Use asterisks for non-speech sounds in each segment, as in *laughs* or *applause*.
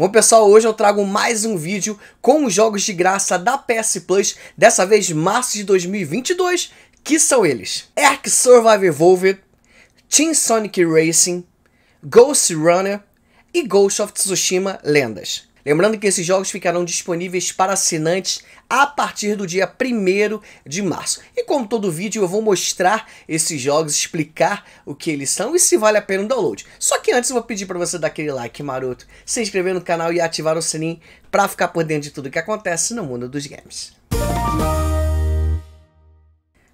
Bom pessoal, hoje eu trago mais um vídeo com os jogos de graça da PS Plus, dessa vez março de 2022, que são eles Ark Survive Evolved, Team Sonic Racing, Ghost Runner e Ghost of Tsushima Lendas. Lembrando que esses jogos ficarão disponíveis para assinantes a partir do dia 1 de março. E como todo vídeo, eu vou mostrar esses jogos, explicar o que eles são e se vale a pena o download. Só que antes eu vou pedir para você dar aquele like maroto, se inscrever no canal e ativar o sininho para ficar por dentro de tudo que acontece no mundo dos games.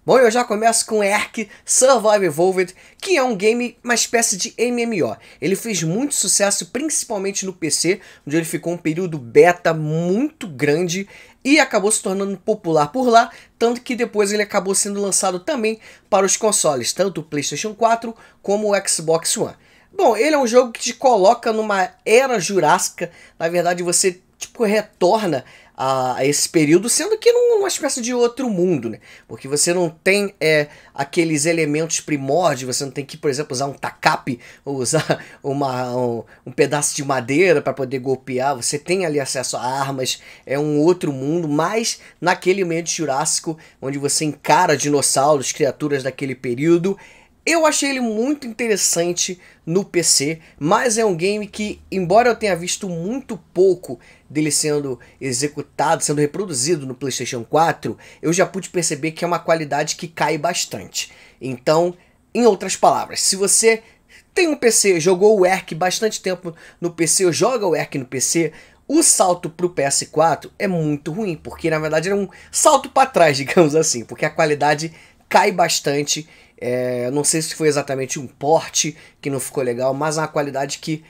Bom, eu já começo com Ark Survive Evolved, que é um game, uma espécie de MMO. Ele fez muito sucesso, principalmente no PC, onde ele ficou um período beta muito grande e acabou se tornando popular por lá, tanto que depois ele acabou sendo lançado também para os consoles, tanto o PlayStation 4 como o Xbox One. Bom, ele é um jogo que te coloca numa era jurássica. Na verdade, você tipo, retorna a, esse período, sendo que numa é espécie de outro mundo, né? Porque você não tem é, aqueles elementos primórdios, você não tem que, por exemplo, usar um tacape ou usar *laughs* uma, um, um pedaço de madeira para poder golpear, você tem ali acesso a armas, é um outro mundo, mas naquele meio de jurássico onde você encara dinossauros, criaturas daquele período, eu achei ele muito interessante no PC, mas é um game que, embora eu tenha visto muito pouco dele sendo executado, sendo reproduzido no PlayStation 4, eu já pude perceber que é uma qualidade que cai bastante. Então, em outras palavras, se você tem um PC, jogou o ERC bastante tempo no PC, ou joga o ERC no PC, o salto para o PS4 é muito ruim, porque na verdade era um salto para trás, *laughs* digamos assim, porque a qualidade cai bastante. É, não sei se foi exatamente um porte que não ficou legal, mas é uma qualidade que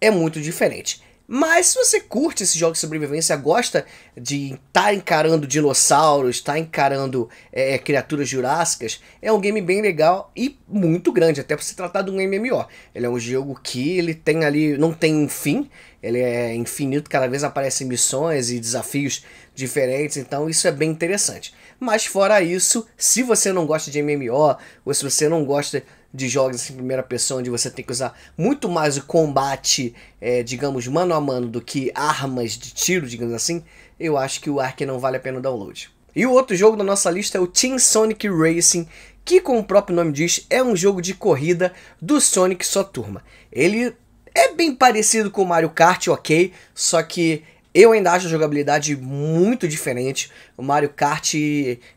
é muito diferente. Mas se você curte esse jogo de sobrevivência, gosta de estar tá encarando dinossauros, estar tá encarando é, é criaturas jurássicas, é um game bem legal e muito grande, até por se tratar de um MMO. Ele é um jogo que ele tem ali, não tem um fim, ele é infinito, cada vez aparecem missões e desafios diferentes, então isso é bem interessante. Mas fora isso, se você não gosta de MMO, ou se você não gosta de jogos assim, em primeira pessoa, onde você tem que usar muito mais o combate, é, digamos, mano a mano, do que armas de tiro, digamos assim, eu acho que o Ark não vale a pena o download. E o outro jogo da nossa lista é o Team Sonic Racing, que como o próprio nome diz, é um jogo de corrida do Sonic só turma. Ele é bem parecido com o Mario Kart, ok, só que eu ainda acho a jogabilidade muito diferente. O Mario Kart,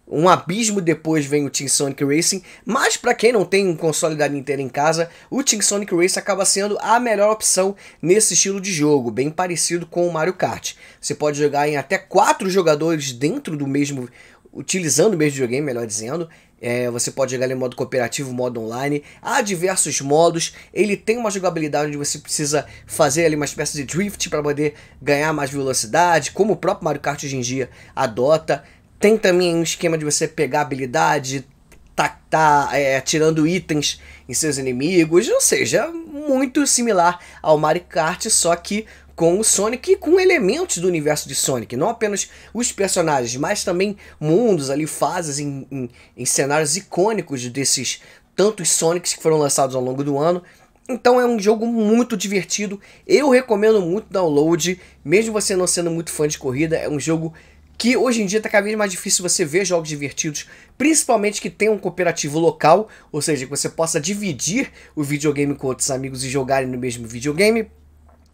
um abismo depois vem o Team Sonic Racing. Mas para quem não tem um console da Nintendo em casa, o Team Sonic Racing acaba sendo a melhor opção nesse estilo de jogo, bem parecido com o Mario Kart. Você pode jogar em até quatro jogadores dentro do mesmo utilizando o mesmo videogame, melhor dizendo. É, você pode jogar ele em modo cooperativo, modo online. Há diversos modos. Ele tem uma jogabilidade onde você precisa fazer ali uma espécie de drift para poder ganhar mais velocidade, como o próprio Mario Kart hoje em dia adota. Tem também um esquema de você pegar habilidade, tá, tá é, atirando itens em seus inimigos, ou seja, muito similar ao Mario Kart, só que com o Sonic e com elementos do universo de Sonic, não apenas os personagens, mas também mundos ali, fases em, em, em cenários icônicos desses tantos Sonics que foram lançados ao longo do ano. Então é um jogo muito divertido, eu recomendo muito download, mesmo você não sendo muito fã de corrida, é um jogo que hoje em dia está cada vez mais difícil você ver jogos divertidos, principalmente que tenham um cooperativo local, ou seja, que você possa dividir o videogame com outros amigos e jogarem no mesmo videogame,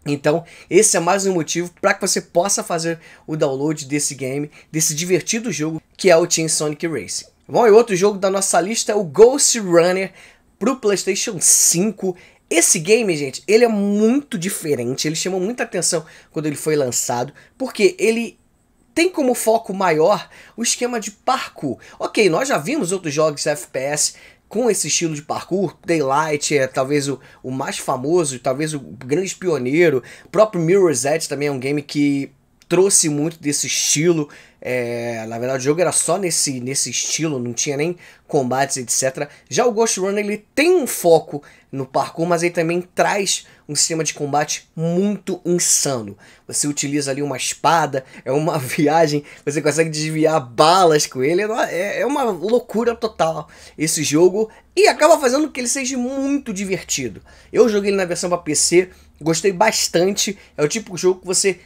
então, esse é mais um motivo para que você possa fazer o download desse game, desse divertido jogo que é o Team Sonic Racing. Bom, e outro jogo da nossa lista é o Ghost Runner para o PlayStation 5. Esse game, gente, ele é muito diferente, ele chamou muita atenção quando ele foi lançado, porque ele tem como foco maior o esquema de parkour. Ok, nós já vimos outros jogos FPS com esse estilo de parkour. Daylight é talvez o, o mais famoso, talvez o grande pioneiro. O próprio Mirror's Edge também é um game que trouxe muito desse estilo. É, na verdade, o jogo era só nesse, nesse estilo, não tinha nem combates, etc. Já o Ghost Runner ele tem um foco no parkour, mas ele também traz um sistema de combate muito insano. Você utiliza ali uma espada, é uma *laughs* viagem, você consegue desviar balas com ele, é, é, é uma loucura total esse jogo e acaba fazendo que ele seja muito divertido. Eu joguei ele na versão para PC, gostei bastante, é o tipo de jogo que você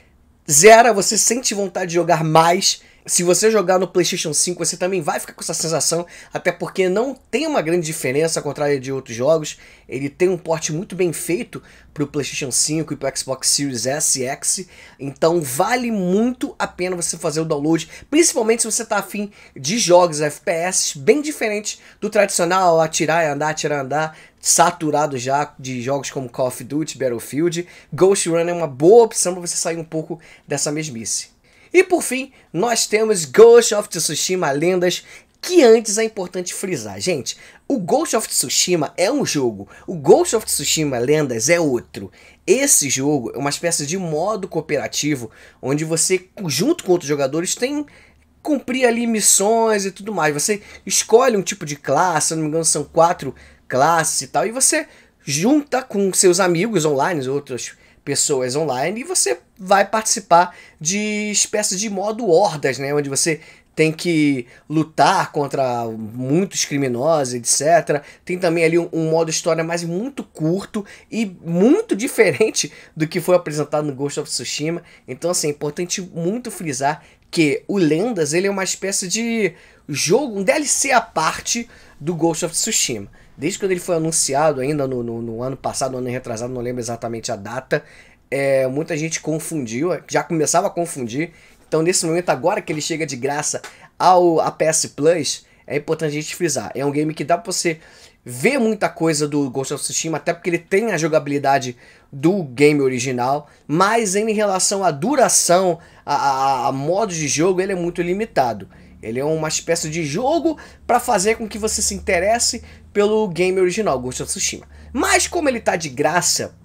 zera, você sente vontade de jogar mais. Se você jogar no PlayStation 5, você também vai ficar com essa sensação, até porque não tem uma grande diferença, ao contrário de outros jogos. Ele tem um porte muito bem feito para o PlayStation 5 e para o Xbox Series S e X, então vale muito a pena você fazer o download, principalmente se você está afim de jogos FPS bem diferentes do tradicional atirar e andar, atirar e andar saturado já de jogos como Call of Duty, Battlefield, Ghost Runner é uma boa opção para você sair um pouco dessa mesmice. E por fim, nós temos Ghost of Tsushima Lendas, que antes é importante frisar. Gente, o Ghost of Tsushima é um jogo, o Ghost of Tsushima Lendas é outro. Esse jogo é uma espécie de modo cooperativo, onde você, junto com outros jogadores, tem cumprir ali missões e tudo mais. Você escolhe um tipo de classe, se não me engano são quatro classe e tal, e você junta com seus amigos online, outras pessoas online, e você vai participar de espécies de modo hordas, né? Onde você tem que lutar contra muitos criminosos, etc. Tem também ali um, um, modo história, mas muito curto e muito *laughs* diferente do que foi apresentado no Ghost of Tsushima. Então, assim, é importante muito frisar que o Lendas ele é uma espécie de jogo, um DLC à parte do Ghost of Tsushima desde quando ele foi anunciado ainda no, no, no ano passado, no ano retrasado, não lembro exatamente a data, é, muita gente confundiu, já começava a confundir. Então, nesse momento, agora que ele chega de graça ao a PS Plus, é importante a gente frisar. É um game que dá pra você ver muita coisa do Ghost of Tsushima, até porque ele tem a jogabilidade do game original, mas em relação à duração, a, a, a de jogo, ele é muito limitado. Ele é uma espécie de jogo para fazer com que você se interesse pelo game original, Ghost of Tsushima. Mas como ele tá de graça,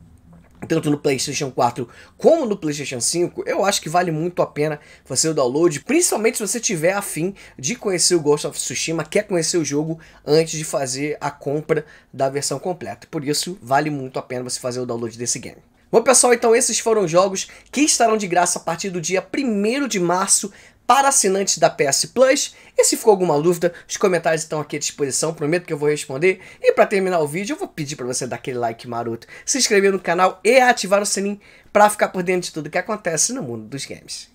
tanto no PlayStation 4 como no PlayStation 5, eu acho que vale muito a pena fazer o download, principalmente se você tiver afim de conhecer o Ghost of Tsushima, quer conhecer o jogo antes de fazer a compra da versão completa. Por isso, vale muito a pena você fazer o download desse game. Bom pessoal, então esses foram os jogos que estarão de graça a partir do dia 1 de março para assinantes da PS Plus. E se ficou alguma dúvida, os comentários estão aqui à disposição, prometo que eu vou responder. E para terminar o vídeo, eu vou pedir para você dar aquele like maroto, se inscrever no canal e ativar o sininho para ficar por dentro de tudo que acontece no mundo dos games.